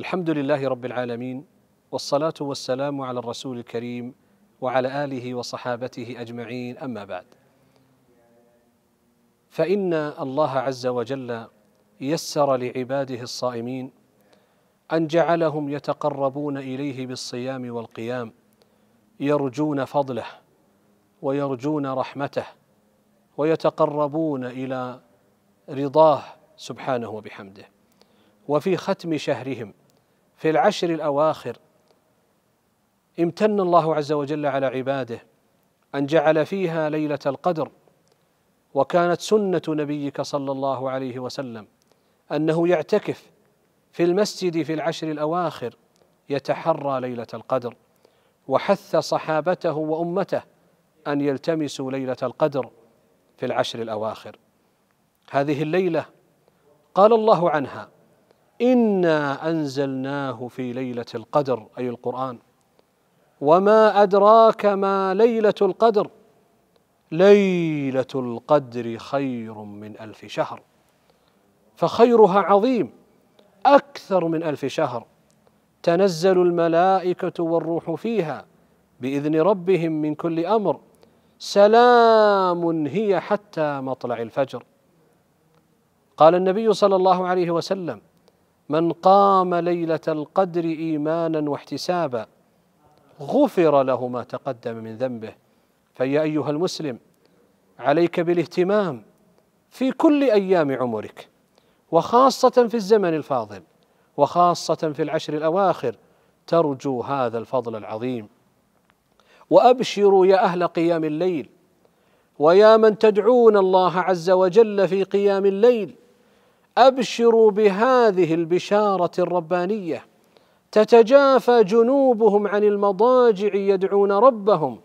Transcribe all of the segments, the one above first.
الحمد لله رب العالمين والصلاة والسلام على الرسول الكريم وعلى آله وصحابته أجمعين أما بعد فإن الله عز وجل يسر لعباده الصائمين أن جعلهم يتقربون إليه بالصيام والقيام يرجون فضله ويرجون رحمته ويتقربون إلى رضاه سبحانه وبحمده وفي ختم شهرهم في العشر الاواخر امتن الله عز وجل على عباده ان جعل فيها ليله القدر وكانت سنه نبيك صلى الله عليه وسلم انه يعتكف في المسجد في العشر الاواخر يتحرى ليله القدر وحث صحابته وامته ان يلتمسوا ليله القدر في العشر الاواخر هذه الليله قال الله عنها إنا أنزلناه في ليلة القدر أي القرآن وما أدراك ما ليلة القدر ليلة القدر خير من ألف شهر فخيرها عظيم أكثر من ألف شهر تنزل الملائكة والروح فيها بإذن ربهم من كل أمر سلام هي حتى مطلع الفجر قال النبي صلى الله عليه وسلم من قام ليله القدر ايمانا واحتسابا غفر له ما تقدم من ذنبه فيا ايها المسلم عليك بالاهتمام في كل ايام عمرك وخاصه في الزمن الفاضل وخاصه في العشر الاواخر ترجو هذا الفضل العظيم وابشروا يا اهل قيام الليل ويا من تدعون الله عز وجل في قيام الليل ابشروا بهذه البشاره الربانيه تتجافى جنوبهم عن المضاجع يدعون ربهم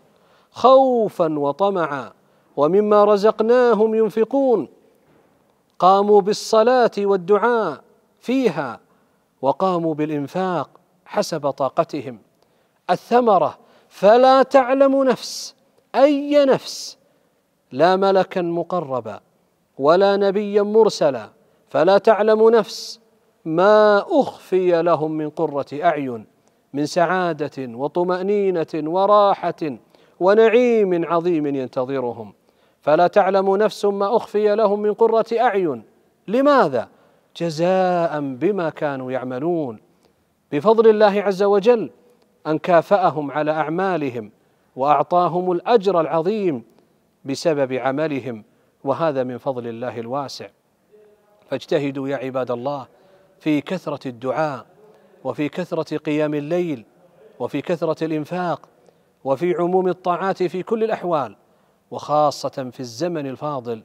خوفا وطمعا ومما رزقناهم ينفقون قاموا بالصلاه والدعاء فيها وقاموا بالانفاق حسب طاقتهم الثمره فلا تعلم نفس اي نفس لا ملكا مقربا ولا نبيا مرسلا فلا تعلم نفس ما اخفي لهم من قره اعين من سعاده وطمانينه وراحه ونعيم عظيم ينتظرهم فلا تعلم نفس ما اخفي لهم من قره اعين لماذا جزاء بما كانوا يعملون بفضل الله عز وجل ان كافاهم على اعمالهم واعطاهم الاجر العظيم بسبب عملهم وهذا من فضل الله الواسع فاجتهدوا يا عباد الله في كثرة الدعاء وفي كثرة قيام الليل وفي كثرة الإنفاق وفي عموم الطاعات في كل الأحوال وخاصة في الزمن الفاضل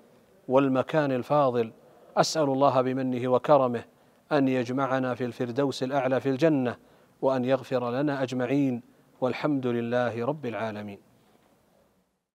والمكان الفاضل أسأل الله بمنه وكرمه أن يجمعنا في الفردوس الأعلى في الجنة وأن يغفر لنا أجمعين والحمد لله رب العالمين